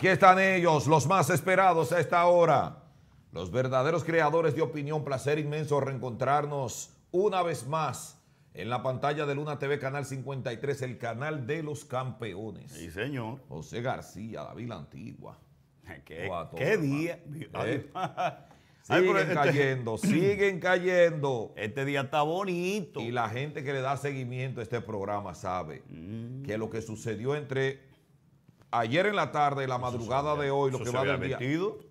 Aquí están ellos, los más esperados a esta hora. Los verdaderos creadores de opinión, placer inmenso reencontrarnos una vez más en la pantalla de Luna TV, Canal 53, el canal de los campeones. Sí, señor. José García, David la Antigua. ¿Qué, día? ¿Eh? siguen este cayendo, siguen cayendo. Este día está bonito. Y la gente que le da seguimiento a este programa sabe mm. que lo que sucedió entre Ayer en la tarde, la madrugada de hoy, lo que va del día,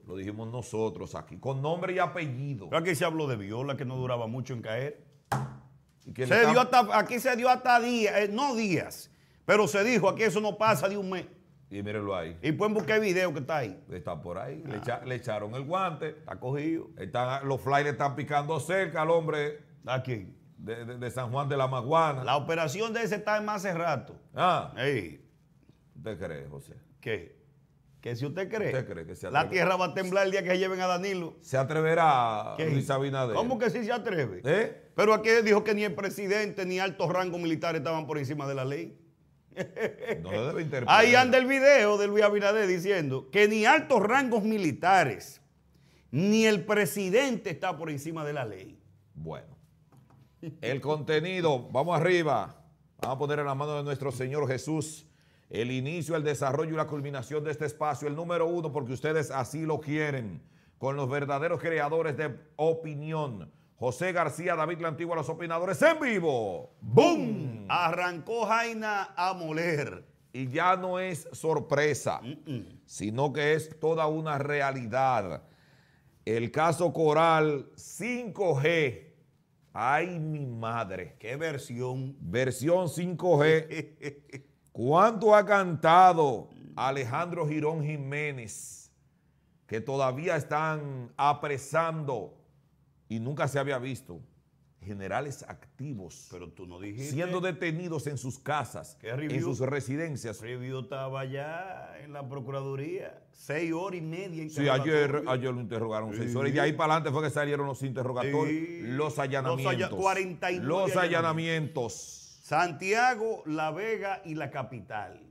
lo dijimos nosotros aquí, con nombre y apellido. Pero aquí se habló de Viola, que no duraba mucho en caer. aquí se dio hasta días, eh, no días, pero se dijo, aquí eso no pasa de un mes. Y mírenlo ahí. Y pueden buscar el video que está ahí. Está por ahí. Le, ah. echaron el guante. Está cogido. los fly le están picando cerca al hombre. aquí De, San Juan de la Maguana. La operación de ese está en más hace rato. Ah. Ey. ¿Usted cree, José? ¿Qué? ¿Qué si usted cree, ¿Usted cree que se la tierra va a temblar el día que se lleven a Danilo. ¿Se atreverá Luis Abinader? ¿Cómo que sí se atreve? ¿Eh? Pero aquí dijo que ni el presidente ni altos rangos militares estaban por encima de la ley. No le debe interpretar. Ahí anda el video de Luis Abinader diciendo que ni altos rangos militares ni el presidente está por encima de la ley. Bueno, el contenido, vamos arriba. Vamos a poner en la mano de nuestro Señor Jesús el inicio, el desarrollo y la culminación de este espacio, el número uno, porque ustedes así lo quieren, con los verdaderos creadores de opinión. José García, David La los opinadores en vivo. ¡Bum! Arrancó Jaina a moler. Y ya no es sorpresa, mm, mm. sino que es toda una realidad. El caso Coral 5G. Ay, mi madre. ¿Qué versión? Versión 5G. ¿Cuánto ha cantado Alejandro Girón Jiménez, que todavía están apresando y nunca se había visto? generales activos. Pero tú no dijiste. Siendo detenidos en sus casas, en sus residencias. Review estaba allá en la Procuraduría, seis horas y media. sí, ayer, ayer lo interrogaron seis horas. Y de ahí para adelante fue que salieron los interrogatorios, los allanamientos. los allanamientos. Santiago, La Vega y la capital.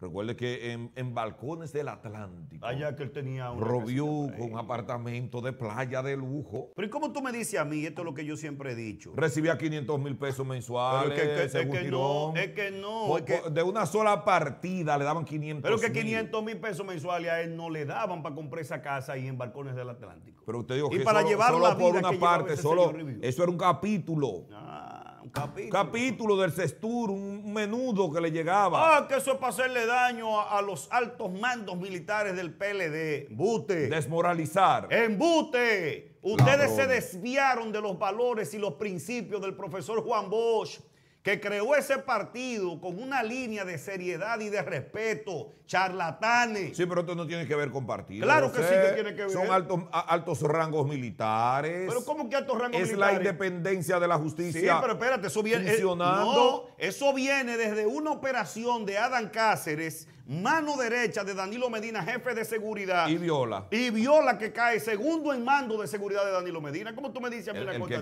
Recuerde que en, balcones del Atlántico. Allá que él tenía un. Robió con un apartamento de playa de lujo. Pero ¿y cómo tú me dices a mí? Esto es lo que yo siempre he dicho. Recibía 500 mil pesos mensuales. Pero es que no. Es que no. de una sola partida le daban 500 Pero que 500 mil pesos mensuales a él no le daban para comprar esa casa ahí en balcones del Atlántico. Pero usted dijo que para solo, por una parte, solo. Eso era un capítulo. Ah capítulo. del Sestur, un menudo que le llegaba. Ah, que eso es para hacerle daño a, los altos mandos militares del PLD. Embute. Desmoralizar. Embute. Ustedes se desviaron de los valores y los principios del profesor Juan Bosch que creó ese partido con una línea de seriedad y de respeto, charlatanes. Sí, pero esto no tiene que ver con partidos Claro que sí que tiene que ver. Son altos, altos rangos militares. Pero ¿cómo que altos rangos militares? Es la independencia de la justicia. Sí, pero espérate, eso viene eh, funcionando. no, eso viene desde una operación de Adán Cáceres, mano derecha de Danilo Medina, jefe de seguridad. Y Viola. Y Viola que cae segundo en mando de seguridad de Danilo Medina. ¿Cómo tú me dices a mí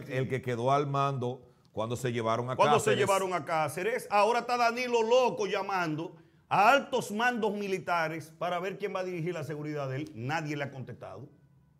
el que quedó al mando cuando se llevaron a Cuando se llevaron a Cáceres. Ahora está Danilo Loco llamando a altos mandos militares para ver quién va a dirigir la seguridad de él. Nadie le ha contestado.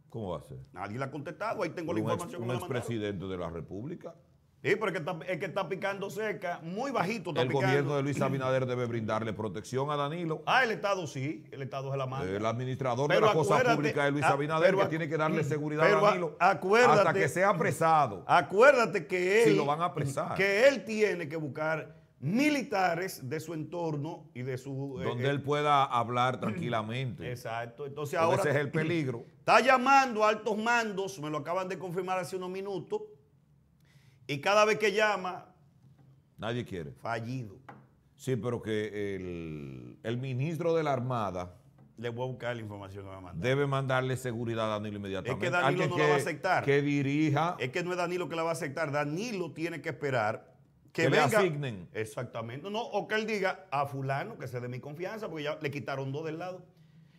¿Cómo va a ser? Nadie le ha contestado. Ahí tengo la información. ¿Cómo es presidente de la República. Sí, porque está, es que está picando cerca, muy bajito está El gobierno de Luis Abinader debe brindarle protección a Danilo. Ah, el Estado sí, el Estado es la mano. El administrador de la cosa pública de Luis ah, Abinader que tiene que darle mm, seguridad a Danilo acuérdate, hasta que sea apresado. Acuérdate que él... lo van a Que él tiene que buscar militares de su entorno y de su... Eh, Donde eh, él pueda hablar tranquilamente. Exacto. Entonces ahora... Ese es el peligro. Está llamando a altos mandos, me lo acaban de confirmar hace unos minutos, y cada vez que llama... Nadie quiere. Fallido. Sí, pero que el, el ministro de la Armada... Le voy a buscar la información que va a mandar. Debe mandarle seguridad a Danilo inmediatamente. Es que Danilo no la va a aceptar. Que dirija. Es que no es Danilo que la va a aceptar. Danilo tiene que esperar que, venga. le asignen. Exactamente. No, o que él diga a fulano que se de mi confianza, porque ya le quitaron dos del lado.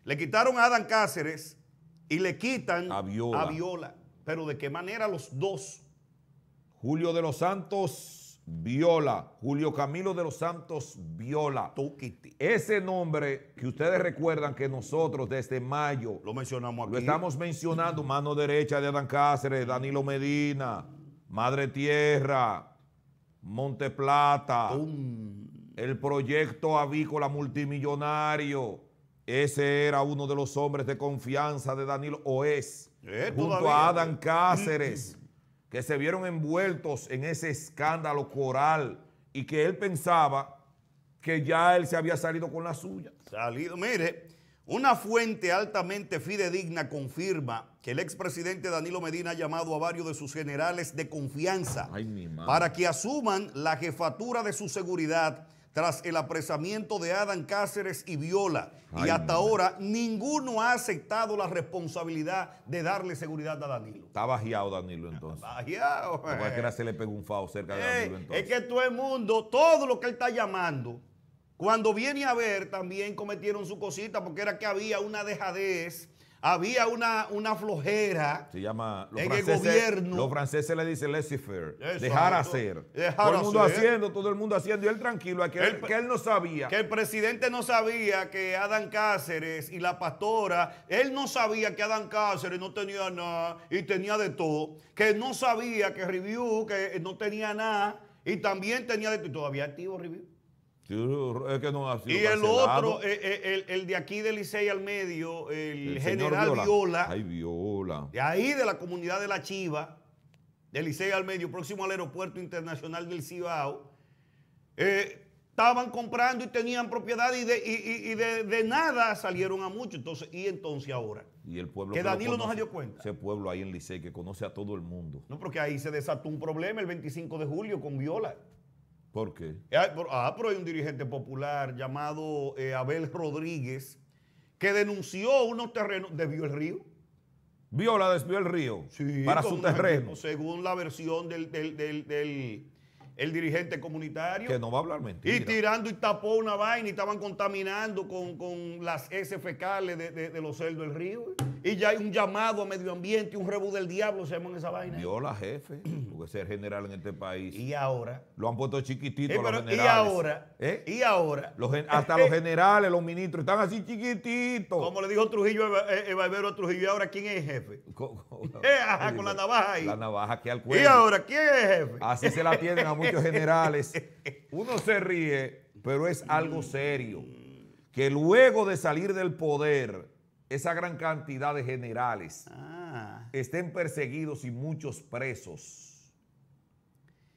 Le quitaron a Adán Cáceres y le quitan Viola. A Viola. Pero de qué manera los dos Julio de los Santos Viola, Julio Camilo de los Santos Viola. Ese nombre que ustedes recuerdan que nosotros desde este mayo lo mencionamos aquí. estamos mencionando, mano derecha de Adán Cáceres, Danilo Medina, Madre Tierra, Monte Plata, el proyecto avícola multimillonario. Ese era uno de los hombres de confianza de Danilo, Oes, es, eh, junto a Adán Cáceres. que se vieron envueltos en ese escándalo coral y que él pensaba que ya él se había salido con la suya. Salido, mire, una fuente altamente fidedigna confirma que el expresidente Danilo Medina ha llamado a varios de sus generales de confianza para que asuman la jefatura de su seguridad tras el apresamiento de Adam Cáceres y Viola. y hasta ahora ninguno ha aceptado la responsabilidad de darle seguridad a Danilo. Está bajeado Danilo entonces. Bajeado. Cualquiera eh. se le pegó un fao cerca de eh, Danilo entonces. Es que todo el mundo, todo lo que él está llamando, cuando viene a ver también cometieron su cosita porque era que había una dejadez había una, una flojera en el gobierno. Los franceses le dicen laissez faire, dejar hacer. todo el mundo haciendo, todo el mundo haciendo, y él tranquilo, que él no sabía. Que el presidente no sabía que Adán Cáceres y la pastora, él no sabía que Adán Cáceres no tenía nada y tenía de todo, que no sabía que Review, que no tenía nada y también tenía de todo, y todavía activo Review y el otro, eh, eh, el, de aquí de Licey al medio, el, general Viola. Viola. De ahí de la comunidad de La Chiva, de Licey al medio, próximo al aeropuerto internacional del Cibao, eh, estaban comprando y tenían propiedad y, de, de, nada salieron a mucho. Entonces, y entonces ahora. Y el pueblo. Que, Danilo no se dio cuenta. Ese pueblo ahí en Licey que conoce a todo el mundo. No, porque ahí se desató un problema el 25 de julio con Viola. ¿Por qué? Ah, ah, pero hay un dirigente popular llamado eh, Abel Rodríguez que denunció unos terrenos, desvió el río. Viola desvió el río sí, para su terreno. según la versión del, del el dirigente comunitario. Que no va a hablar mentira. Y tirando y tapó una vaina y estaban contaminando con, las S fecales de, los cerdos del río. Y ya hay un llamado a medio ambiente, un rebú del diablo, se llaman esa vaina. la jefe, que ser general en este país. Y ahora. Lo han puesto chiquitito eh, ¿Eh? Y ahora. Y ahora. hasta los generales, los ministros, están así chiquititos. Como le dijo Trujillo, Eva, eh, a Trujillo, ¿y ahora quién es jefe? Con, la, navaja ahí. La navaja aquí al cuello. Y ahora, ¿quién es jefe? Así se la tienen a generales, uno se ríe, pero es algo serio. Que luego de salir del poder, esa gran cantidad de generales ah. estén perseguidos y muchos presos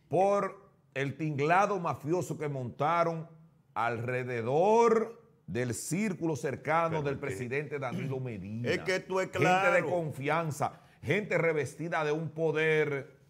por el tinglado mafioso que montaron alrededor del círculo cercano del presidente Danilo Medina. Es que tú es claro. Gente de confianza, gente revestida de un poder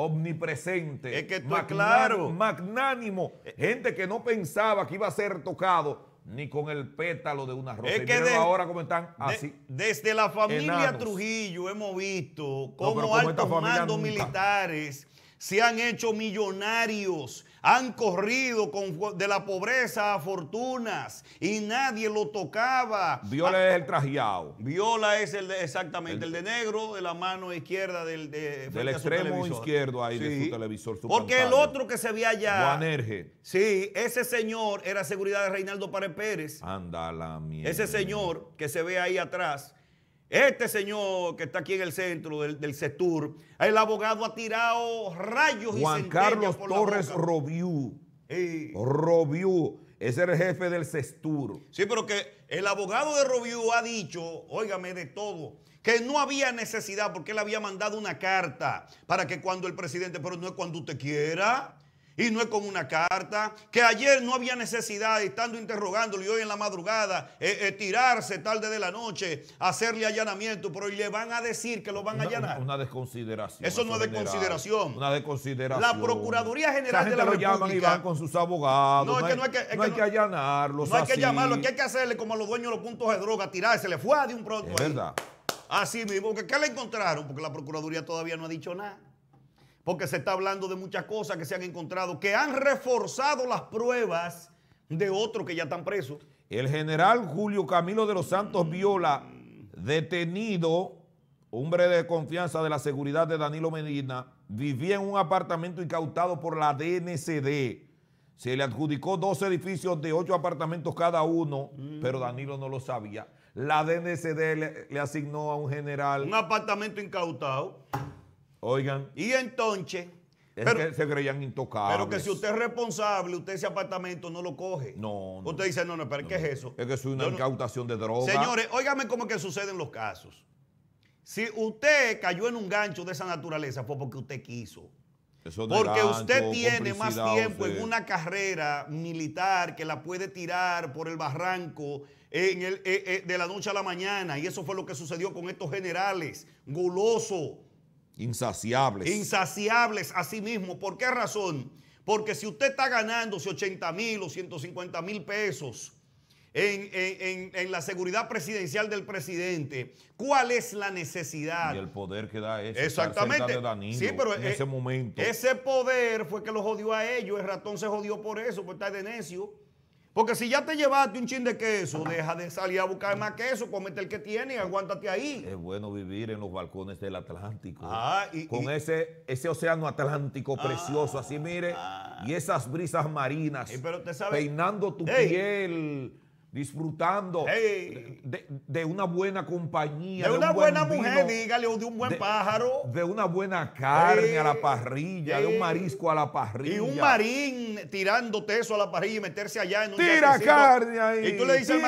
omnipresente, magnánimo, claro. magnánimo, eh. gente que no pensaba que iba a ser tocado ni con el pétalo de una rosa. ahora ¿cómo están así. desde la familia Trujillo hemos visto cómo altos mandos militares se han hecho millonarios, han corrido de la pobreza a fortunas y nadie lo tocaba. Viola es el trajeado. Viola es el de, exactamente el, de negro de la mano izquierda del, del extremo izquierdo ahí de su televisor. Porque el otro que se ve allá. Juan Erge. Sí, ese señor era seguridad de Reinaldo Párez Pérez. Anda la mierda. Ese señor que se ve ahí atrás este señor que está aquí en el centro del, del el abogado ha tirado rayos Juan y Carlos por Torres la boca. Robiú. Es el jefe del CESTUR. Sí, pero que el abogado de Robiú ha dicho, óigame de todo, que no había necesidad porque él había mandado una carta para que cuando el presidente, pero no es cuando usted quiera y no es como una carta, que ayer no había necesidad, estando interrogándolo y hoy en la madrugada, eh, eh, tirarse tarde de la noche, hacerle allanamiento, pero le van a decir que lo van a allanar. Una, desconsideración. Eso no es desconsideración. Una desconsideración. La Procuraduría General de la República. y con sus abogados. No, es que no hay que, es no hay que No hay que llamarlo, es que hay que hacerle como a los dueños de los puntos de droga, tirarse, le fue de un pronto. Es verdad. Así mismo, porque ¿qué le encontraron? Porque la Procuraduría todavía no ha dicho nada porque se está hablando de muchas cosas que se han encontrado, que han reforzado las pruebas de otros que ya están presos. El general Julio Camilo de los Santos mm. Viola, detenido, hombre de confianza de la seguridad de Danilo Medina, vivía en un apartamento incautado por la DNCD. Se le adjudicó dos edificios de ocho apartamentos cada uno, mm. pero Danilo no lo sabía. La DNCD le asignó a un general. Un apartamento incautado. Oigan. Y entonces. pero, se creían intocables. Pero que si usted es responsable, usted ese apartamento no lo coge. No, no Usted dice, no, no, pero ¿qué es eso? Es que soy una incautación de drogas. Señores, óigame cómo que suceden los casos. Si usted cayó en un gancho de esa naturaleza, fue porque usted quiso. porque usted tiene más tiempo en una carrera militar que la puede tirar por el barranco eh, eh, de la noche a la mañana. Y eso fue lo que sucedió con estos generales. Goloso Insaciables. Insaciables, sí mismo. ¿Por qué razón? Porque si usted está ganándose 80 mil o 150 mil pesos en, la seguridad presidencial del presidente, ¿cuál es la necesidad? Y el poder que da eso. Exactamente. De sí, pero en e, ese momento. Ese poder fue que lo jodió a ellos. El ratón se jodió por eso, por está de necio. Porque si ya te llevaste un chin de queso, deja de salir a buscar más queso, comete pues el que tiene y aguántate ahí. Es bueno vivir en los balcones del Atlántico. Ah, con ese, ese océano Atlántico ah, precioso, así mire, ah. y esas brisas marinas, peinando tu piel disfrutando de, una buena compañía. De, una buena mujer, dígale, o de un buen pájaro. De una buena carne a la parrilla, de un marisco a la parrilla. Y un marín tirándote eso a la parrilla y meterse allá en un Tira carne ahí. Y tú le dices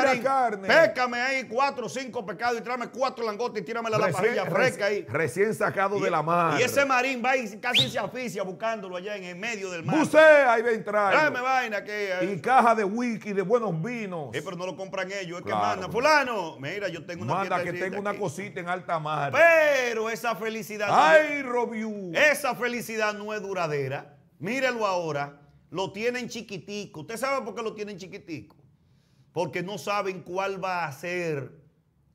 pécame ahí cuatro o cinco pecados y tráeme cuatro langotes y tíramela a la parrilla fresca ahí. Recién sacado de la mar. Y ese marín va y casi se aficia buscándolo allá en el medio del mar. Bucea, ahí va a entrar. vaina que... Y caja de whisky, de buenos vinos no lo compran ellos. Es que manda, fulano, mira, yo tengo una Manda que tengo una cosita en alta mar. Pero esa felicidad. ¡Ay, Esa felicidad no es duradera. míralo ahora. Lo tienen chiquitico. ¿Usted sabe por qué lo tienen chiquitico? Porque no saben cuál va a ser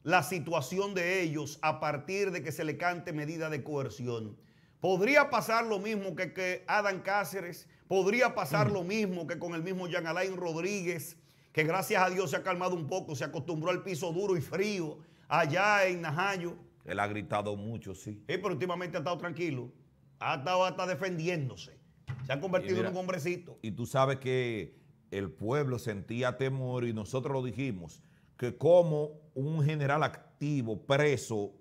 la situación de ellos a partir de que se le cante medida de coerción. Podría pasar lo mismo que, que Adam Cáceres, podría pasar mm. lo mismo que con el mismo Jean Alain Rodríguez, que gracias a Dios se ha calmado un poco, se acostumbró al piso duro y frío allá en Najayo. Él ha gritado mucho, sí. Sí, pero últimamente ha estado tranquilo, ha estado hasta defendiéndose, se ha convertido en un hombrecito. Y tú sabes que el pueblo sentía temor y nosotros lo dijimos, que como un general activo, preso,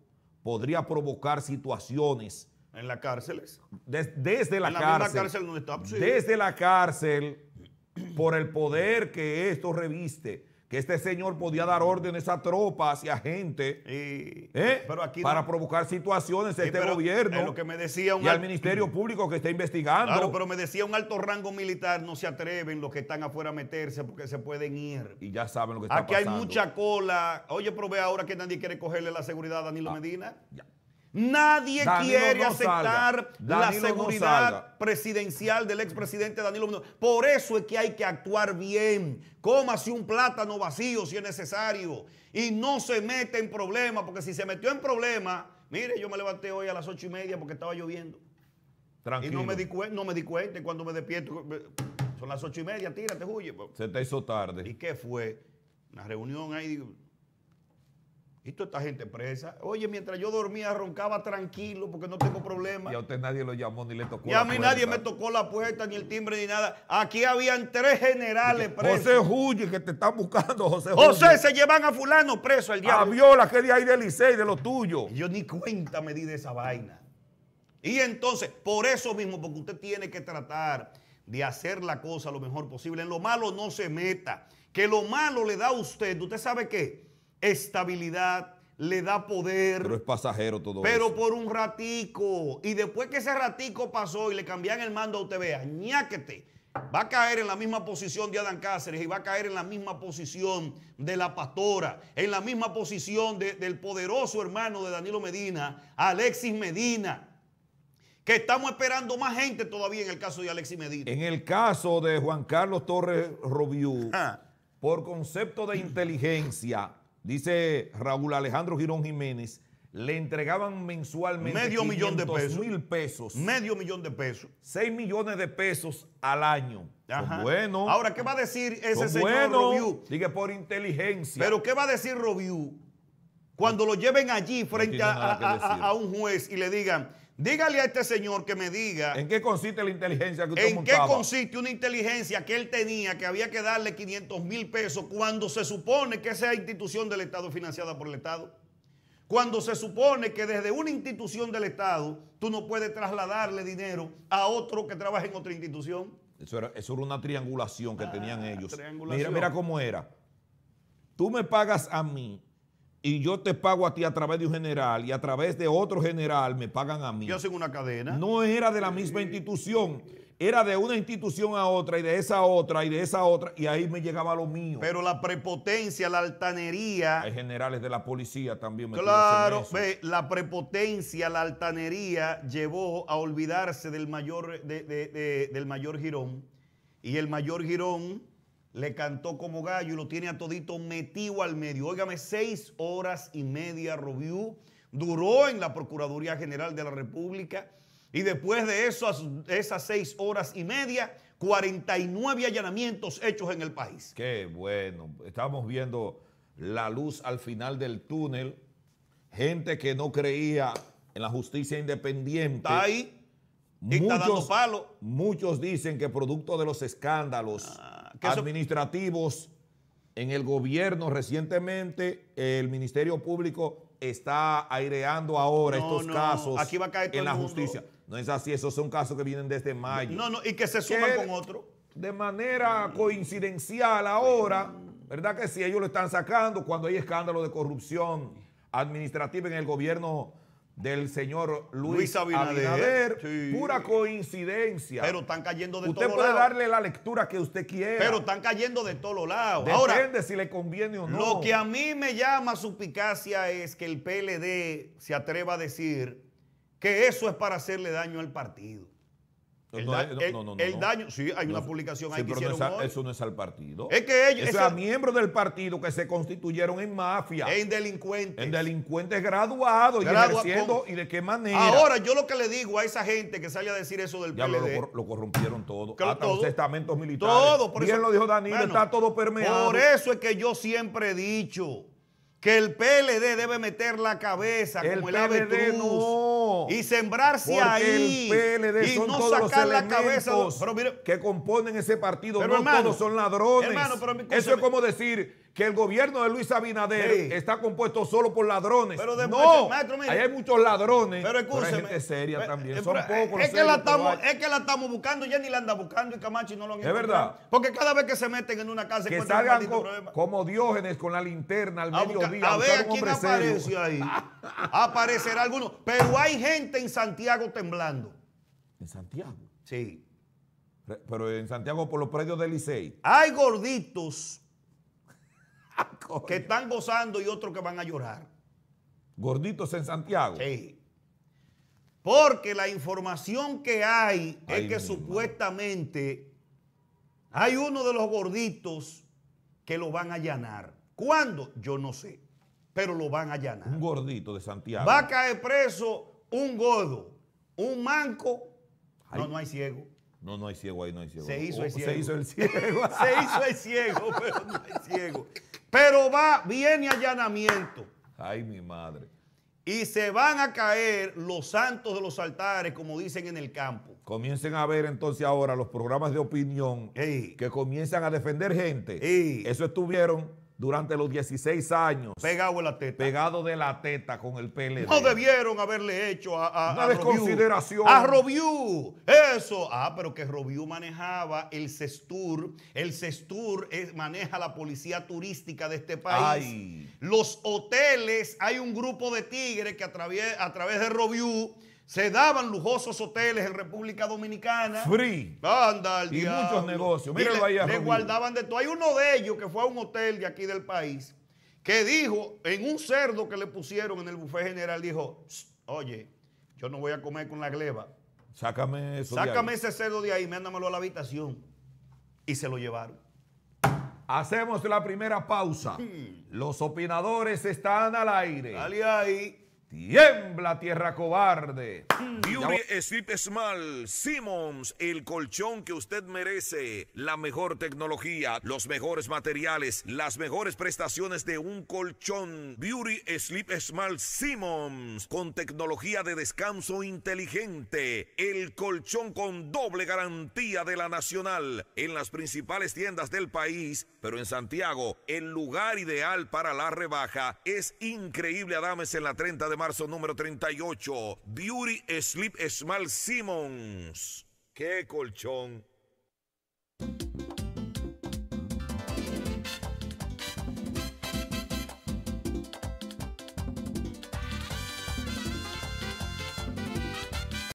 podría provocar situaciones. En las cárceles. desde la, en la cárcel. Misma cárcel está, Desde la cárcel por el poder que esto reviste, que este señor podía dar orden a tropas y a gente ¿eh? para provocar situaciones este gobierno y al Ministerio Público que está investigando. Claro, pero me decía un alto rango militar, no se atreven los que están afuera a meterse porque se pueden ir. Y ya saben lo que está aquí pasando. Aquí hay mucha cola. Oye, pero ve ahora que nadie quiere cogerle la seguridad a Danilo ah, Medina. Ya. Nadie quiere aceptar la seguridad presidencial del expresidente Danilo. Por eso es que hay que actuar bien. Cómase un plátano vacío si es necesario. Y no se mete en problemas, porque si se metió en problemas, mire, yo me levanté hoy a las ocho y media porque estaba lloviendo. Tranquilo. Y no me di, no me di cuenta. cuando me despierto, son las ocho y media, tírate, huye. Se te hizo tarde. ¿Y qué fue? Una reunión ahí y toda esta gente presa. Oye, mientras yo dormía, roncaba tranquilo porque no tengo problema. Y a usted nadie lo llamó ni le tocó. Y a mí nadie me tocó la puerta, ni el timbre, ni nada. Aquí habían tres generales presos. José Julio, que te están buscando, José Julio. José, se llevan a fulano preso el día A Viola, que de ahí del Licey, de lo tuyo yo ni cuenta me di de esa vaina. Y entonces, por eso mismo, porque usted tiene que tratar de hacer la cosa lo mejor posible. En lo malo no se meta. Que lo malo le da a usted, ¿usted sabe qué? estabilidad, le da poder. Pero es pasajero todo Pero por un ratico. Y después que ese ratico pasó y le cambian el mando a usted, vea, ñáquete. Va a caer en la misma posición de Adán Cáceres y va a caer en la misma posición de la pastora, en la misma posición del poderoso hermano de Danilo Medina, Alexis Medina que estamos esperando más gente todavía en el caso de Alexis Medina. En el caso de Juan Carlos Torres Robiú, ah. por concepto de inteligencia, dice Raúl Alejandro Girón Jiménez, le entregaban mensualmente medio millón de pesos, mil pesos, medio millón de pesos, seis millones de pesos al año. Pues bueno. Ahora, ¿qué va a decir ese pues señor por inteligencia. Pero ¿qué va a decir Robiu cuando lo lleven allí frente a, un juez y le digan, Dígale a este señor que me diga. ¿En qué consiste la inteligencia que usted ¿En qué consiste una inteligencia que él tenía que había que darle 500 mil pesos cuando se supone que esa institución del Estado financiada por el Estado? Cuando se supone que desde una institución del Estado tú no puedes trasladarle dinero a otro que trabaja en otra institución. Eso era, eso una triangulación que ah, tenían ellos. Mira, mira cómo era. Tú me pagas a mí y yo te pago a ti a través de un general y a través de otro general me pagan a mí. Yo soy una cadena. No era de la misma institución. Era de una institución a otra y de esa otra y de esa otra y ahí me llegaba lo mío. Pero la prepotencia, la altanería. Hay generales de la policía también. Me claro, ve, la prepotencia, la altanería llevó a olvidarse del mayor, del mayor girón y el mayor girón le cantó como gallo y lo tiene a todito metido al medio. Óigame, seis horas y media Rubiú, duró en la Procuraduría General de la República y después de eso, esas seis horas y media, 49 allanamientos hechos en el país. Qué bueno, estamos viendo la luz al final del túnel. Gente que no creía en la justicia independiente. Está ahí. Muchos, está dando palo. muchos dicen que producto de los escándalos ah administrativos en el gobierno recientemente, el Ministerio Público está aireando ahora estos casos en la justicia. No es así, esos son casos que vienen desde mayo. No, no, y que se suman con otro. De manera coincidencial ahora, ¿verdad que sí? Ellos lo están sacando cuando hay escándalo de corrupción administrativa en el gobierno del señor Luis, Abinader. Pura coincidencia. Pero están cayendo de todos lados. Usted puede darle la lectura que usted quiera. Pero están cayendo de todos lados. Depende si le conviene o no. Lo que a mí me llama suspicacia es que el PLD se atreva a decir que eso es para hacerle daño al partido. El, no, daño, sí, hay una publicación ahí Eso no es al partido. Es que ellos. miembros del partido que se constituyeron en mafia. En delincuentes. En delincuentes graduados y y de qué manera. Ahora, yo lo que le digo a esa gente que sale a decir eso del PLD. Lo, lo corrompieron todo. Hasta los estamentos militares. Todo, por Bien lo dijo Danilo, está todo permeado. Por eso es que yo siempre he dicho que el PLD debe meter la cabeza el el PLD y sembrarse ahí. y no sacar la cabeza. que componen ese partido. no todos son ladrones. Eso es como decir que el gobierno de Luis Abinader está compuesto solo por ladrones. Pero de, no, hay muchos ladrones, pero, escúcheme, seria también. Eh, son eh, pocos es, que la estamos, es que la estamos buscando, ya ni la anda buscando y Camacho no lo han Es verdad. Porque cada vez que se meten en una casa... Que salgan como diógenes con la linterna al medio mediodía. a, ver quién aparece ahí. Aparecerá alguno. Pero hay gente en Santiago temblando. ¿En Santiago? Sí. Pero en Santiago por los predios del Licey. Hay gorditos que están gozando y otros que van a llorar. Gorditos en Santiago. Sí. Porque la información que hay es que supuestamente hay uno de los gorditos que lo van a allanar. ¿Cuándo? Yo no sé. Pero lo van a allanar. Un gordito de Santiago. Va a caer preso un gordo, un manco. No, no hay ciego. No, no hay ciego ahí, no hay ciego. Se hizo oh, el ciego. se hizo el ciego, pero no hay ciego. Pero va, viene allanamiento. Ay, mi madre. Y se van a caer los santos de los altares, como dicen en el campo. Comiencen a ver entonces ahora los programas de opinión que comienzan a defender gente. Eso estuvieron durante los 16 años. Pegado de la teta. Pegado de la teta con el PLD. No debieron haberle hecho a, a, Una desconsideración. Robiu. Eso. Ah, pero que Robiu manejaba el Cestur, El Cestur eh, maneja la policía turística de este país. Los hoteles, hay un grupo de tigres que a través, a través de Robiu se daban lujosos hoteles en República Dominicana. Free. Anda, y muchos negocios. Le guardaban de todo. Hay uno de ellos que fue a un hotel de aquí del país que dijo en un cerdo que le pusieron en el buffet general, dijo, oye, yo no voy a comer con la gleba. Sácame eso de ahí. ese cerdo de ahí, mándamelo a la habitación. Y se lo llevaron. Hacemos la primera pausa. Hmm. Los opinadores están al aire. Dale ahí. Tiembla tierra cobarde. Mm. Beauty Sleep Small, Simmons, el colchón que usted merece, la mejor tecnología, los mejores materiales, las mejores prestaciones de un colchón. Beauty Sleep Small Simmons, con tecnología de descanso inteligente, el colchón con doble garantía de la nacional, en las principales tiendas del país, pero en Santiago, el lugar ideal para la rebaja es increíble, Adames, en la 30 de marzo marzo número 38. Beauty Sleep Small Simmons. ¡Qué colchón!